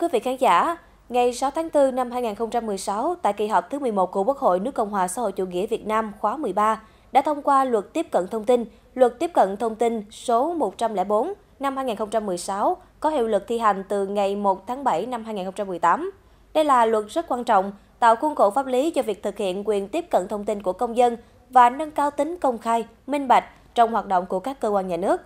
quý vị khán giả, ngày 6 tháng 4 năm 2016, tại kỳ họp thứ 11 của Quốc hội nước Cộng hòa xã hội chủ nghĩa Việt Nam khóa 13, đã thông qua luật tiếp cận thông tin, luật tiếp cận thông tin số 104 năm 2016 có hiệu lực thi hành từ ngày 1 tháng 7 năm 2018. Đây là luật rất quan trọng, tạo khuôn khổ pháp lý cho việc thực hiện quyền tiếp cận thông tin của công dân và nâng cao tính công khai, minh bạch trong hoạt động của các cơ quan nhà nước.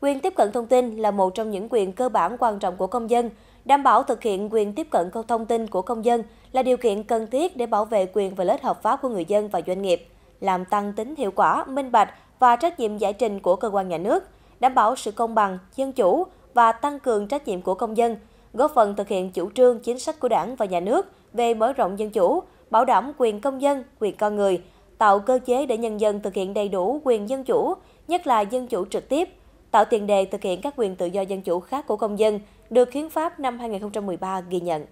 Quyền tiếp cận thông tin là một trong những quyền cơ bản quan trọng của công dân, đảm bảo thực hiện quyền tiếp cận câu thông tin của công dân là điều kiện cần thiết để bảo vệ quyền và lợi ích hợp pháp của người dân và doanh nghiệp, làm tăng tính hiệu quả, minh bạch và trách nhiệm giải trình của cơ quan nhà nước, đảm bảo sự công bằng, dân chủ và tăng cường trách nhiệm của công dân, góp phần thực hiện chủ trương chính sách của Đảng và nhà nước về mở rộng dân chủ, bảo đảm quyền công dân, quyền con người, tạo cơ chế để nhân dân thực hiện đầy đủ quyền dân chủ, nhất là dân chủ trực tiếp, tạo tiền đề thực hiện các quyền tự do dân chủ khác của công dân được Hiến pháp năm 2013 ghi nhận.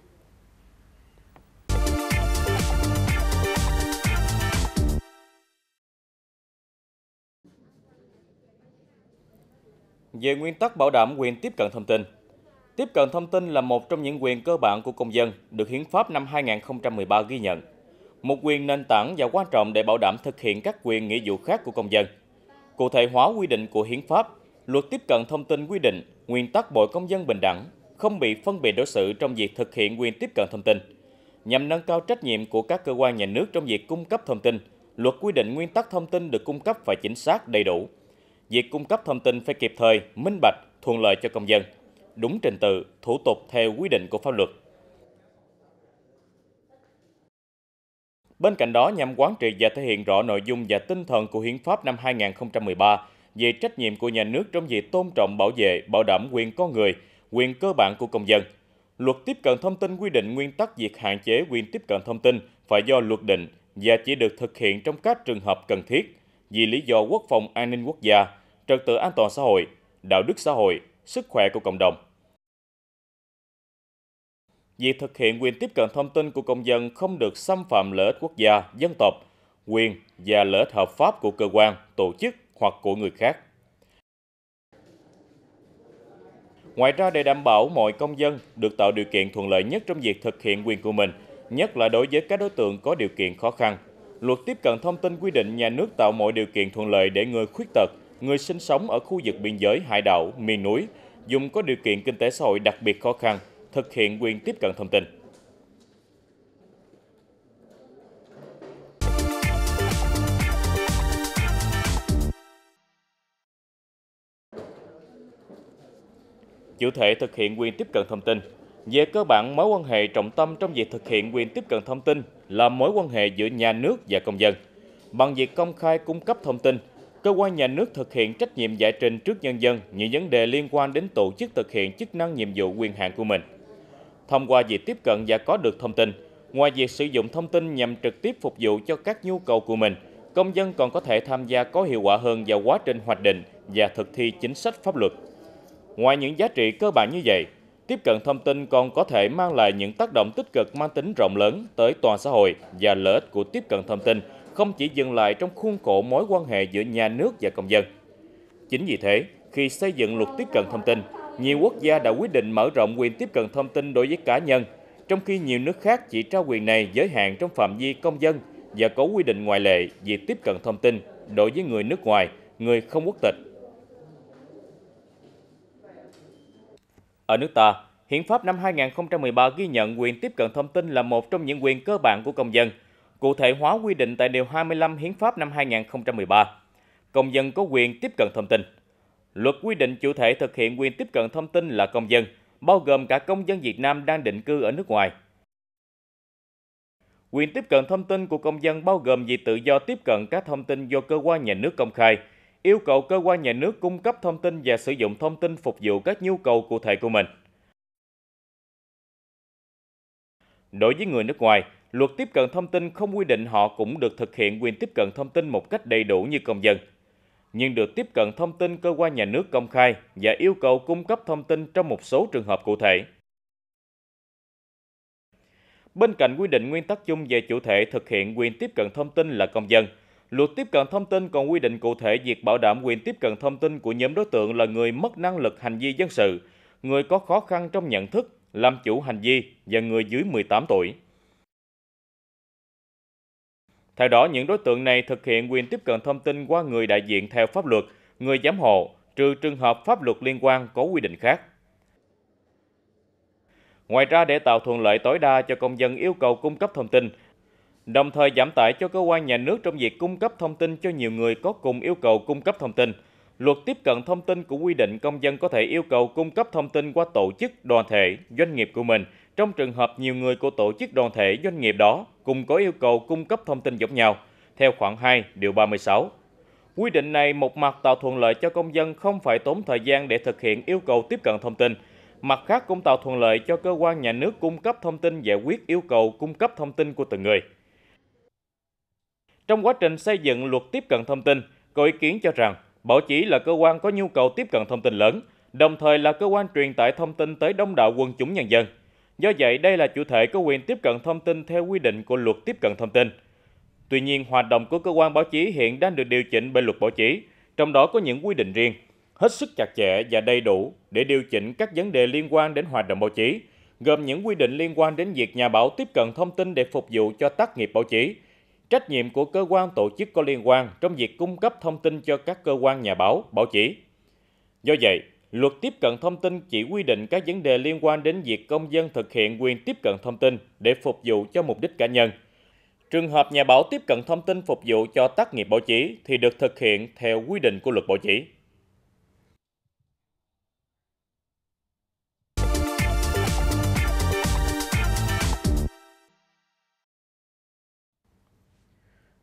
Về nguyên tắc bảo đảm quyền tiếp cận thông tin, tiếp cận thông tin là một trong những quyền cơ bản của công dân được Hiến pháp năm 2013 ghi nhận, một quyền nền tảng và quan trọng để bảo đảm thực hiện các quyền nghĩa vụ khác của công dân. Cụ thể hóa quy định của Hiến pháp luật tiếp cận thông tin quy định nguyên tắc mọi công dân bình đẳng, không bị phân biệt đối xử trong việc thực hiện quyền tiếp cận thông tin. Nhằm nâng cao trách nhiệm của các cơ quan nhà nước trong việc cung cấp thông tin, luật quy định nguyên tắc thông tin được cung cấp phải chính xác đầy đủ. Việc cung cấp thông tin phải kịp thời, minh bạch, thuận lợi cho công dân, đúng trình tự, thủ tục theo quy định của pháp luật. Bên cạnh đó nhằm quán trị và thể hiện rõ nội dung và tinh thần của Hiến pháp năm 2013 về trách nhiệm của nhà nước trong việc tôn trọng bảo vệ, bảo đảm quyền con người, quyền cơ bản của công dân. Luật tiếp cận thông tin quy định nguyên tắc việc hạn chế quyền tiếp cận thông tin phải do luật định và chỉ được thực hiện trong các trường hợp cần thiết vì lý do quốc phòng an ninh quốc gia, trật tự an toàn xã hội, đạo đức xã hội, sức khỏe của cộng đồng. Việc thực hiện quyền tiếp cận thông tin của công dân không được xâm phạm lợi ích quốc gia, dân tộc, quyền và lợi ích hợp pháp của cơ quan, tổ chức, hoặc của người khác. Ngoài ra, để đảm bảo mọi công dân được tạo điều kiện thuận lợi nhất trong việc thực hiện quyền của mình, nhất là đối với các đối tượng có điều kiện khó khăn, luật tiếp cận thông tin quy định nhà nước tạo mọi điều kiện thuận lợi để người khuyết tật, người sinh sống ở khu vực biên giới, hải đảo, miền núi, dùng có điều kiện kinh tế xã hội đặc biệt khó khăn, thực hiện quyền tiếp cận thông tin. chủ thể thực hiện quyền tiếp cận thông tin. Về cơ bản, mối quan hệ trọng tâm trong việc thực hiện quyền tiếp cận thông tin là mối quan hệ giữa nhà nước và công dân. Bằng việc công khai cung cấp thông tin, cơ quan nhà nước thực hiện trách nhiệm giải trình trước nhân dân những vấn đề liên quan đến tổ chức thực hiện chức năng nhiệm vụ quyền hạn của mình. Thông qua việc tiếp cận và có được thông tin, ngoài việc sử dụng thông tin nhằm trực tiếp phục vụ cho các nhu cầu của mình, công dân còn có thể tham gia có hiệu quả hơn vào quá trình hoạch định và thực thi chính sách pháp luật. Ngoài những giá trị cơ bản như vậy, tiếp cận thông tin còn có thể mang lại những tác động tích cực mang tính rộng lớn tới toàn xã hội và lợi ích của tiếp cận thông tin không chỉ dừng lại trong khuôn khổ mối quan hệ giữa nhà nước và công dân. Chính vì thế, khi xây dựng luật tiếp cận thông tin, nhiều quốc gia đã quyết định mở rộng quyền tiếp cận thông tin đối với cá nhân, trong khi nhiều nước khác chỉ trao quyền này giới hạn trong phạm vi công dân và có quy định ngoại lệ về tiếp cận thông tin đối với người nước ngoài, người không quốc tịch Ở nước ta, Hiến pháp năm 2013 ghi nhận quyền tiếp cận thông tin là một trong những quyền cơ bản của công dân, cụ thể hóa quy định tại Điều 25 Hiến pháp năm 2013. Công dân có quyền tiếp cận thông tin. Luật quy định chủ thể thực hiện quyền tiếp cận thông tin là công dân, bao gồm cả công dân Việt Nam đang định cư ở nước ngoài. Quyền tiếp cận thông tin của công dân bao gồm việc tự do tiếp cận các thông tin do cơ quan nhà nước công khai – yêu cầu cơ quan nhà nước cung cấp thông tin và sử dụng thông tin phục vụ các nhu cầu cụ thể của mình. Đối với người nước ngoài, luật tiếp cận thông tin không quy định họ cũng được thực hiện quyền tiếp cận thông tin một cách đầy đủ như công dân, nhưng được tiếp cận thông tin cơ quan nhà nước công khai và yêu cầu cung cấp thông tin trong một số trường hợp cụ thể. Bên cạnh quy định nguyên tắc chung về chủ thể thực hiện quyền tiếp cận thông tin là công dân, Luật tiếp cận thông tin còn quy định cụ thể việc bảo đảm quyền tiếp cận thông tin của nhóm đối tượng là người mất năng lực hành vi dân sự, người có khó khăn trong nhận thức, làm chủ hành vi và người dưới 18 tuổi. Theo đó, những đối tượng này thực hiện quyền tiếp cận thông tin qua người đại diện theo pháp luật, người giám hộ, trừ trường hợp pháp luật liên quan có quy định khác. Ngoài ra, để tạo thuận lợi tối đa cho công dân yêu cầu cung cấp thông tin, đồng thời giảm tải cho cơ quan nhà nước trong việc cung cấp thông tin cho nhiều người có cùng yêu cầu cung cấp thông tin. Luật tiếp cận thông tin cũng quy định công dân có thể yêu cầu cung cấp thông tin qua tổ chức, đoàn thể, doanh nghiệp của mình trong trường hợp nhiều người của tổ chức đoàn thể doanh nghiệp đó cùng có yêu cầu cung cấp thông tin giống nhau, theo khoảng 2 điều 36. Quy định này một mặt tạo thuận lợi cho công dân không phải tốn thời gian để thực hiện yêu cầu tiếp cận thông tin, mặt khác cũng tạo thuận lợi cho cơ quan nhà nước cung cấp thông tin giải quyết yêu cầu cung cấp thông tin của từng người. Trong quá trình xây dựng luật tiếp cận thông tin, có ý kiến cho rằng báo chí là cơ quan có nhu cầu tiếp cận thông tin lớn, đồng thời là cơ quan truyền tải thông tin tới đông đảo quần chúng nhân dân. Do vậy, đây là chủ thể có quyền tiếp cận thông tin theo quy định của luật tiếp cận thông tin. Tuy nhiên, hoạt động của cơ quan báo chí hiện đang được điều chỉnh bởi luật báo chí, trong đó có những quy định riêng, hết sức chặt chẽ và đầy đủ để điều chỉnh các vấn đề liên quan đến hoạt động báo chí, gồm những quy định liên quan đến việc nhà báo tiếp cận thông tin để phục vụ cho tác nghiệp báo chí – trách nhiệm của cơ quan tổ chức có liên quan trong việc cung cấp thông tin cho các cơ quan nhà báo, báo chí. Do vậy, luật tiếp cận thông tin chỉ quy định các vấn đề liên quan đến việc công dân thực hiện quyền tiếp cận thông tin để phục vụ cho mục đích cá nhân. Trường hợp nhà báo tiếp cận thông tin phục vụ cho tác nghiệp báo chí thì được thực hiện theo quy định của luật báo chí.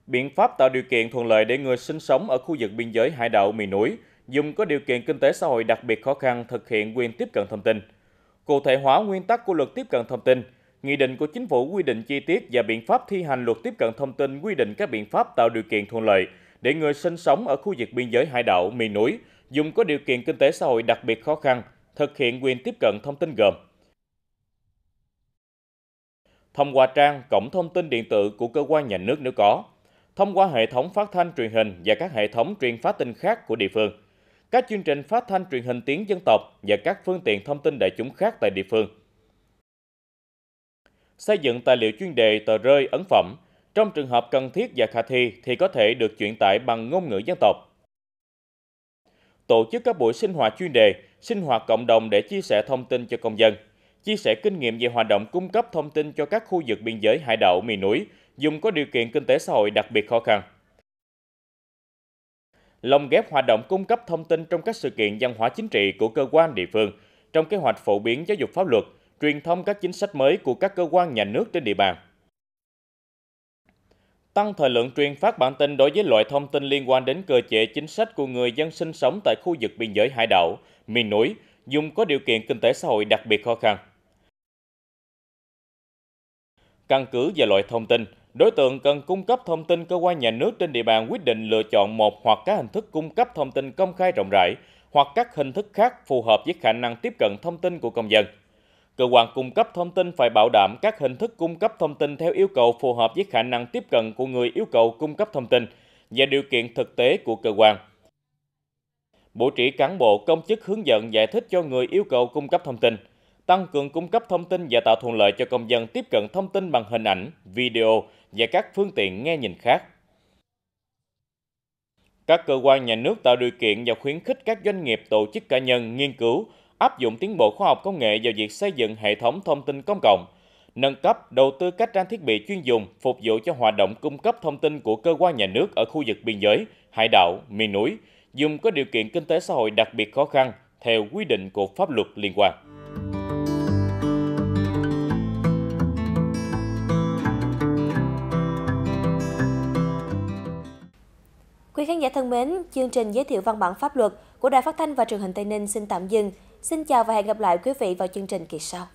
Biện pháp tạo điều kiện thuận lợi để người sinh sống ở khu vực biên giới hải đảo miền núi, dùng có điều kiện kinh tế xã hội đặc biệt khó khăn thực hiện quyền tiếp cận thông tin. Cụ thể hóa nguyên tắc của luật tiếp cận thông tin, Nghị định của Chính phủ quy định chi tiết và biện pháp thi hành luật tiếp cận thông tin quy định các biện pháp tạo điều kiện thuận lợi để người sinh sống ở khu vực biên giới hải đảo, miền núi, dùng có điều kiện kinh tế xã hội đặc biệt khó khăn, thực hiện quyền tiếp cận thông tin gồm thông qua trang cổng thông tin điện tử của cơ quan nhà nước nếu có, thông qua hệ thống phát thanh truyền hình và các hệ thống truyền phát tin khác của địa phương, các chương trình phát thanh truyền hình tiếng dân tộc và các phương tiện thông tin đại chúng khác tại địa phương. Xây dựng tài liệu chuyên đề tờ rơi ấn phẩm, trong trường hợp cần thiết và khả thi thì có thể được chuyển tải bằng ngôn ngữ dân tộc. Tổ chức các buổi sinh hoạt chuyên đề, sinh hoạt cộng đồng để chia sẻ thông tin cho công dân, chia sẻ kinh nghiệm về hoạt động cung cấp thông tin cho các khu vực biên giới hải đảo miền núi, dùng có điều kiện kinh tế xã hội đặc biệt khó khăn. Lồng ghép hoạt động cung cấp thông tin trong các sự kiện văn hóa chính trị của cơ quan địa phương, trong kế hoạch phổ biến giáo dục pháp luật, truyền thông các chính sách mới của các cơ quan nhà nước trên địa bàn. Tăng thời lượng truyền phát bản tin đối với loại thông tin liên quan đến cơ chế chính sách của người dân sinh sống tại khu vực biên giới hải đảo, miền núi, dùng có điều kiện kinh tế xã hội đặc biệt khó khăn. Căn cứ vào loại thông tin, Đối tượng cần cung cấp thông tin cơ quan nhà nước trên địa bàn quyết định lựa chọn một hoặc các hình thức cung cấp thông tin công khai rộng rãi hoặc các hình thức khác phù hợp với khả năng tiếp cận thông tin của công dân. Cơ quan cung cấp thông tin phải bảo đảm các hình thức cung cấp thông tin theo yêu cầu phù hợp với khả năng tiếp cận của người yêu cầu cung cấp thông tin và điều kiện thực tế của cơ quan. Bố trí cán bộ công chức hướng dẫn giải thích cho người yêu cầu cung cấp thông tin – tăng cường cung cấp thông tin và tạo thuận lợi cho công dân tiếp cận thông tin bằng hình ảnh, video và các phương tiện nghe nhìn khác. Các cơ quan nhà nước tạo điều kiện và khuyến khích các doanh nghiệp tổ chức cá nhân nghiên cứu, áp dụng tiến bộ khoa học công nghệ vào việc xây dựng hệ thống thông tin công cộng, nâng cấp đầu tư các trang thiết bị chuyên dùng phục vụ cho hoạt động cung cấp thông tin của cơ quan nhà nước ở khu vực biên giới, hải đảo, miền núi, dùng có điều kiện kinh tế xã hội đặc biệt khó khăn theo quy định của pháp luật liên quan. khán giả thân mến, chương trình giới thiệu văn bản pháp luật của Đài Phát thanh và Truyền hình Tây Ninh xin tạm dừng. Xin chào và hẹn gặp lại quý vị vào chương trình kỳ sau.